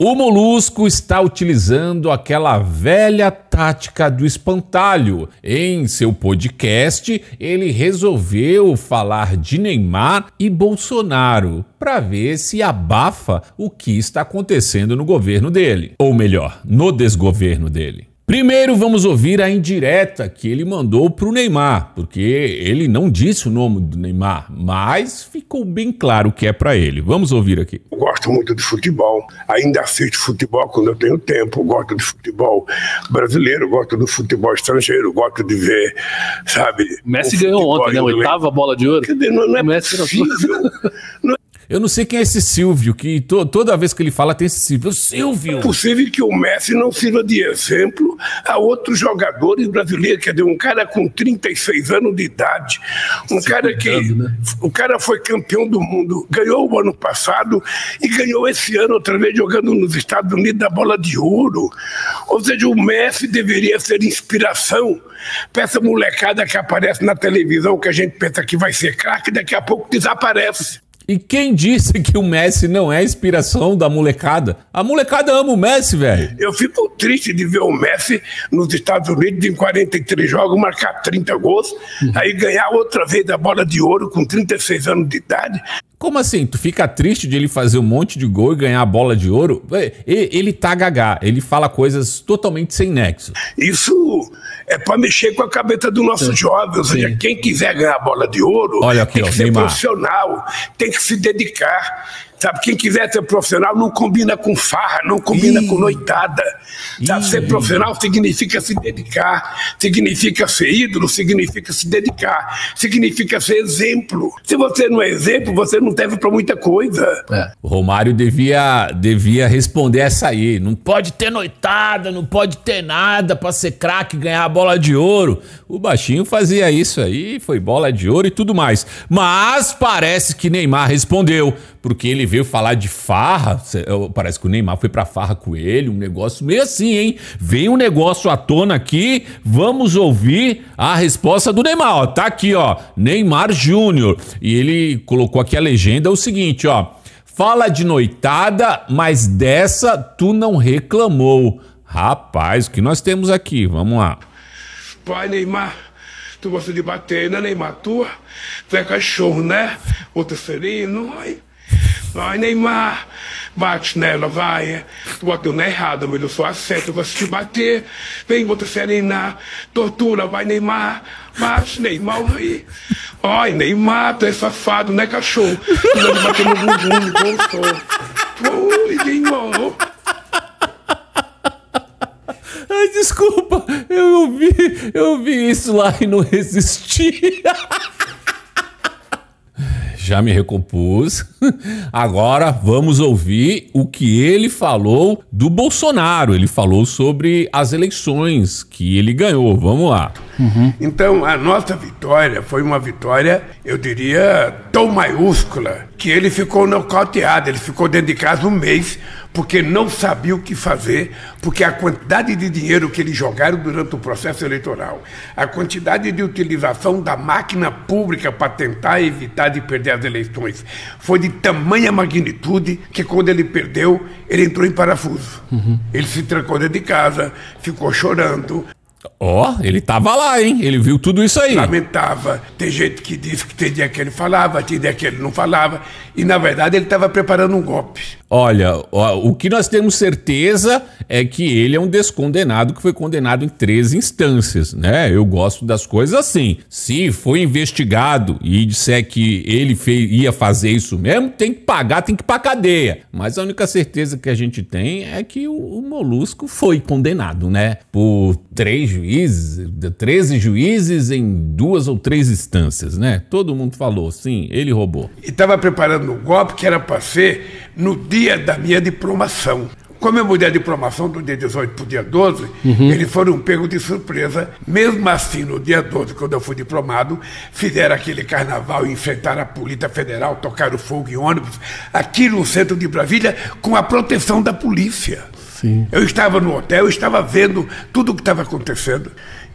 O molusco está utilizando aquela velha tática do espantalho. Em seu podcast, ele resolveu falar de Neymar e Bolsonaro para ver se abafa o que está acontecendo no governo dele, ou melhor, no desgoverno dele. Primeiro vamos ouvir a indireta que ele mandou para o Neymar, porque ele não disse o nome do Neymar, mas ficou bem claro que é para ele. Vamos ouvir aqui. Eu gosto muito de futebol, ainda assisto futebol quando eu tenho tempo, gosto de futebol brasileiro, gosto do futebol estrangeiro, gosto de ver, sabe? O Messi o ganhou ontem, né? Oitava bola de ouro. não, não é o Messi possível. Eu não sei quem é esse Silvio, que to toda vez que ele fala tem esse Silvio. Silvio! É possível que o Messi não sirva de exemplo a outros jogadores brasileiros. Quer dizer, um cara com 36 anos de idade, um Se é cara cuidando, que. Né? O cara foi campeão do mundo, ganhou o ano passado e ganhou esse ano outra vez jogando nos Estados Unidos da bola de ouro. Ou seja, o Messi deveria ser inspiração para essa molecada que aparece na televisão, que a gente pensa que vai ser craque, daqui a pouco desaparece. E quem disse que o Messi não é a inspiração da molecada? A molecada ama o Messi, velho. Eu fico triste de ver o Messi nos Estados Unidos em 43 jogos marcar 30 gols, uhum. aí ganhar outra vez a bola de ouro com 36 anos de idade, como assim? Tu fica triste de ele fazer um monte de gol e ganhar a bola de ouro? É, ele tá gagá, ele fala coisas totalmente sem nexo. Isso é para mexer com a cabeça do nosso Sim. jovem, ou seja, Sim. quem quiser ganhar a bola de ouro Olha aqui, tem que ser Neymar. profissional, tem que se dedicar. Sabe, quem quiser ser profissional não combina com farra, não combina Ih. com noitada. Sabe, ser profissional significa se dedicar, significa ser ídolo, significa se dedicar, significa ser exemplo. Se você não é exemplo, você não serve para muita coisa. É. O Romário devia, devia responder essa aí. Não pode ter noitada, não pode ter nada para ser craque ganhar a bola de ouro. O baixinho fazia isso aí, foi bola de ouro e tudo mais. Mas parece que Neymar respondeu, porque ele veio falar de farra. Parece que o Neymar foi pra farra com ele, um negócio meio assim, hein? Vem um negócio à tona aqui, vamos ouvir a resposta do Neymar. Ó, tá aqui, ó. Neymar Júnior. E ele colocou aqui a legenda: é o seguinte, ó. Fala de noitada, mas dessa tu não reclamou. Rapaz, o que nós temos aqui? Vamos lá. pai Neymar. Tu gosta de bater, né, Neymar? Tu, tu é cachorro, né? outro terceirino. Ai, Vai, Neymar! Bate nela, vai. Tu bateu na errada, mas eu sou a sete, eu vou te bater. Vem, te serenar. Tortura, vai, Neymar. Bate, Neymar, aí. Ai, Neymar, tu é safado, né, cachorro? Tu vai bater no bumbum, gostou. Ui, Neymar. Ai, desculpa, eu ouvi, eu ouvi isso lá e não resisti. já me recompus. Agora vamos ouvir o que ele falou do Bolsonaro. Ele falou sobre as eleições que ele ganhou. Vamos lá. Uhum. Então, a nossa vitória foi uma vitória, eu diria, tão maiúscula, que ele ficou nocauteado, ele ficou dentro de casa um mês, porque não sabia o que fazer, porque a quantidade de dinheiro que eles jogaram durante o processo eleitoral, a quantidade de utilização da máquina pública para tentar evitar de perder as eleições, foi de tamanha magnitude que quando ele perdeu, ele entrou em parafuso. Uhum. Ele se trancou dentro de casa, ficou chorando, Ó, oh, ele tava lá, hein? Ele viu tudo isso aí. Lamentava. Tem gente que disse que tem dia que ele falava, tem dia que ele não falava. E na verdade ele estava preparando um golpe. Olha, o que nós temos certeza é que ele é um descondenado que foi condenado em três instâncias, né? Eu gosto das coisas assim. Se foi investigado e disser que ele fez, ia fazer isso mesmo, tem que pagar, tem que ir pra cadeia. Mas a única certeza que a gente tem é que o, o Molusco foi condenado, né? Por três juízes, 13 juízes em duas ou três instâncias, né? Todo mundo falou, sim, ele roubou. E estava preparando um golpe que era para ser no dia da minha diplomação. Como eu mudei a diplomação do dia 18 para o dia 12, uhum. eles foram pegos de surpresa. Mesmo assim, no dia 12, quando eu fui diplomado, fizeram aquele carnaval, enfrentaram a Polícia Federal, tocaram fogo em ônibus, aqui no centro de Brasília, com a proteção da polícia. Sim. Eu estava no hotel, eu estava vendo tudo o que estava acontecendo.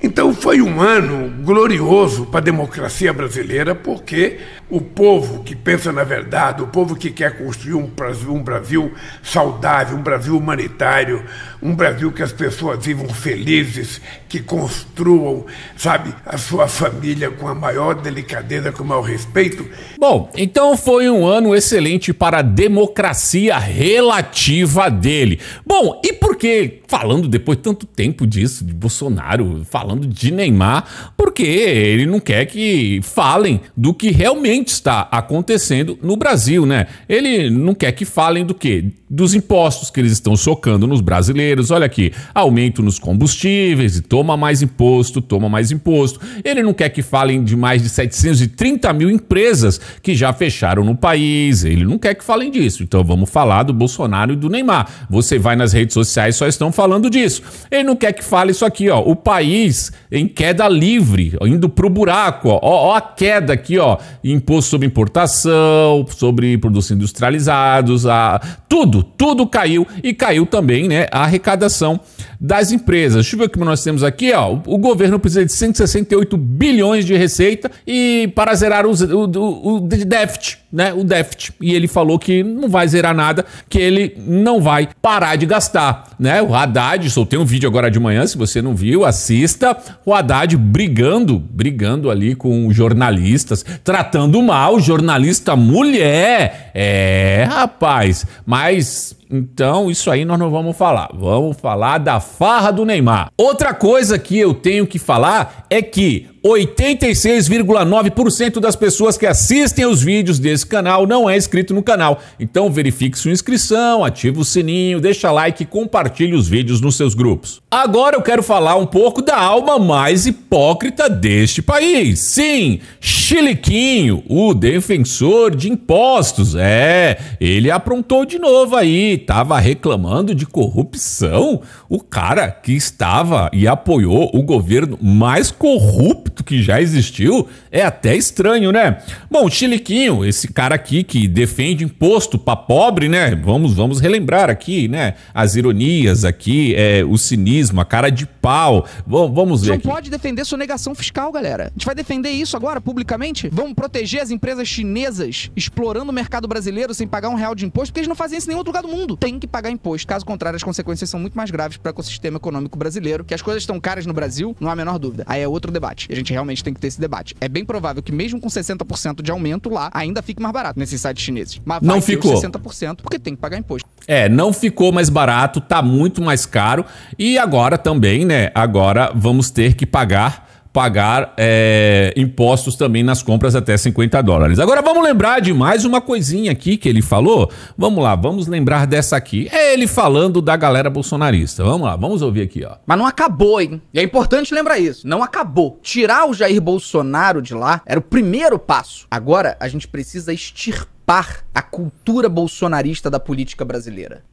Então foi um ano glorioso para a democracia brasileira, porque o povo que pensa na verdade, o povo que quer construir um Brasil, um Brasil saudável, um Brasil humanitário, um Brasil que as pessoas vivam felizes, que construam, sabe, a sua família com a maior delicadeza, com o maior respeito. Bom, então foi um ano excelente para a democracia relativa dele. Bom, e por que falando depois de tanto tempo disso, de Bolsonaro, falando de Neymar? Porque ele não quer que falem do que realmente está acontecendo no Brasil, né? Ele não quer que falem do que? dos impostos que eles estão socando nos brasileiros. Olha aqui, aumento nos combustíveis e toma mais imposto, toma mais imposto. Ele não quer que falem de mais de 730 mil empresas que já fecharam no país. Ele não quer que falem disso. Então vamos falar do Bolsonaro e do Neymar. Você vai nas redes sociais só estão falando disso. Ele não quer que fale isso aqui, ó. O país em queda livre, indo pro buraco, ó. Ó, ó a queda aqui, ó. Imposto sobre importação, sobre produtos industrializados, a tudo tudo caiu e caiu também né, a arrecadação das empresas. Deixa eu ver o que nós temos aqui. Ó. O governo precisa de 168 bilhões de receita e para zerar o, o, o déficit, né? O déficit. E ele falou que não vai zerar nada, que ele não vai parar de gastar. Né? O Haddad, soltei um vídeo agora de manhã, se você não viu, assista. O Haddad brigando, brigando ali com jornalistas, tratando mal jornalista mulher. É, rapaz, mas Yes. Então, isso aí nós não vamos falar. Vamos falar da farra do Neymar. Outra coisa que eu tenho que falar é que 86,9% das pessoas que assistem os vídeos desse canal não é inscrito no canal. Então verifique sua inscrição, ative o sininho, deixa like e compartilhe os vídeos nos seus grupos. Agora eu quero falar um pouco da alma mais hipócrita deste país. Sim, Chiliquinho, o defensor de impostos. É, ele aprontou de novo aí, estava reclamando de corrupção? O cara que estava e apoiou o governo mais corrupto que já existiu? É até estranho, né? Bom, Chiliquinho, esse cara aqui que defende imposto para pobre, né? Vamos, vamos relembrar aqui, né? As ironias aqui, é, o cinismo, a cara de pau. V vamos ver. Não pode defender negação fiscal, galera. A gente vai defender isso agora publicamente? Vamos proteger as empresas chinesas explorando o mercado brasileiro sem pagar um real de imposto porque eles não fazem isso em nenhum outro lugar do mundo mundo tem que pagar imposto. Caso contrário, as consequências são muito mais graves para o ecossistema econômico brasileiro. Que as coisas estão caras no Brasil, não há a menor dúvida. Aí é outro debate. E a gente realmente tem que ter esse debate. É bem provável que, mesmo com 60% de aumento lá, ainda fique mais barato nesses sites chineses. Mas não ficou. 60% porque tem que pagar imposto. É, não ficou mais barato, tá muito mais caro. E agora também, né? Agora vamos ter que pagar pagar é, impostos também nas compras até 50 dólares. Agora vamos lembrar de mais uma coisinha aqui que ele falou. Vamos lá, vamos lembrar dessa aqui. É ele falando da galera bolsonarista. Vamos lá, vamos ouvir aqui, ó. Mas não acabou, hein? E é importante lembrar isso. Não acabou. Tirar o Jair Bolsonaro de lá era o primeiro passo. Agora a gente precisa extirpar a cultura bolsonarista da política brasileira.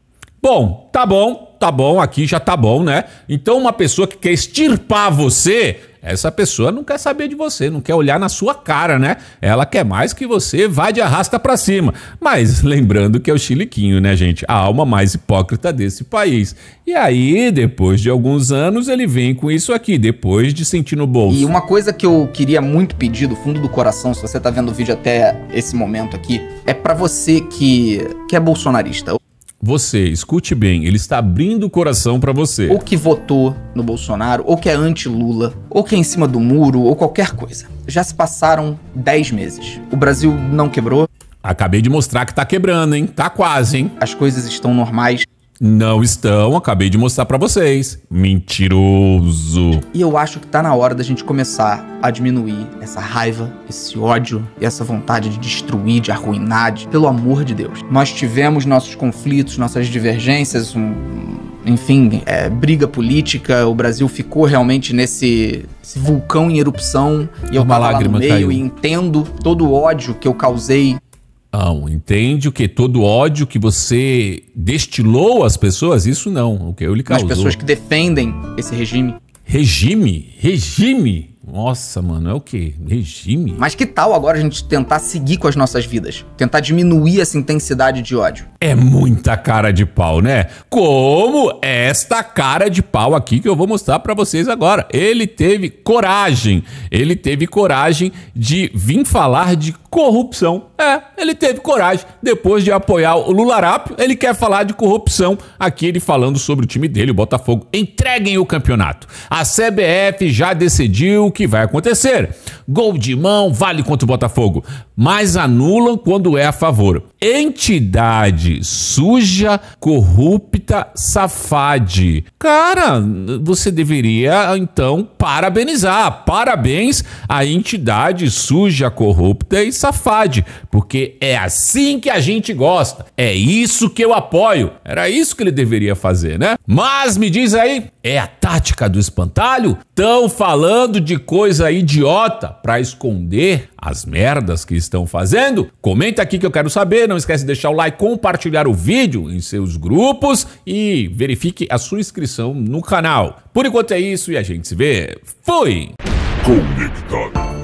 Bom, tá bom, tá bom, aqui já tá bom, né? Então uma pessoa que quer extirpar você, essa pessoa não quer saber de você, não quer olhar na sua cara, né? Ela quer mais que você vá de arrasta para cima. Mas lembrando que é o chiliquinho, né, gente? A alma mais hipócrita desse país. E aí, depois de alguns anos, ele vem com isso aqui, depois de sentir no bolso. E uma coisa que eu queria muito pedir do fundo do coração, se você tá vendo o vídeo até esse momento aqui, é para você que, que é bolsonarista você, escute bem, ele está abrindo o coração para você. Ou que votou no Bolsonaro, ou que é anti-Lula, ou que é em cima do muro, ou qualquer coisa. Já se passaram 10 meses. O Brasil não quebrou. Acabei de mostrar que tá quebrando, hein? Tá quase, hein? As coisas estão normais. Não estão, acabei de mostrar para vocês. Mentiroso. E eu acho que tá na hora da gente começar a diminuir essa raiva, esse ódio e essa vontade de destruir, de arruinar, de, pelo amor de Deus. Nós tivemos nossos conflitos, nossas divergências, um, enfim, é, briga política. O Brasil ficou realmente nesse vulcão em erupção. E eu Uma tava lá no meio caiu. e entendo todo o ódio que eu causei não, entende o que? Todo ódio que você destilou às pessoas, isso não, o que eu lhe causou. As pessoas que defendem esse regime. Regime? Regime? Nossa, mano, é o que? Regime? Mas que tal agora a gente tentar seguir com as nossas vidas? Tentar diminuir essa intensidade de ódio? É muita cara de pau, né? Como esta cara de pau aqui que eu vou mostrar para vocês agora. Ele teve coragem, ele teve coragem de vir falar de corrupção. É, ele teve coragem depois de apoiar o Lularápio. Ele quer falar de corrupção aqui, ele falando sobre o time dele, o Botafogo. Entreguem o campeonato. A CBF já decidiu o que vai acontecer. Gol de mão vale contra o Botafogo mas anulam quando é a favor. Entidade suja, corrupta, safade. Cara, você deveria então parabenizar. Parabéns à entidade suja, corrupta e safade, porque é assim que a gente gosta. É isso que eu apoio. Era isso que ele deveria fazer, né? Mas me diz aí, é a tática do espantalho? Tão falando de coisa idiota para esconder as merdas que estão fazendo? Comenta aqui que eu quero saber, não esquece de deixar o like, compartilhar o vídeo em seus grupos e verifique a sua inscrição no canal. Por enquanto é isso e a gente se vê. Fui! Conectado.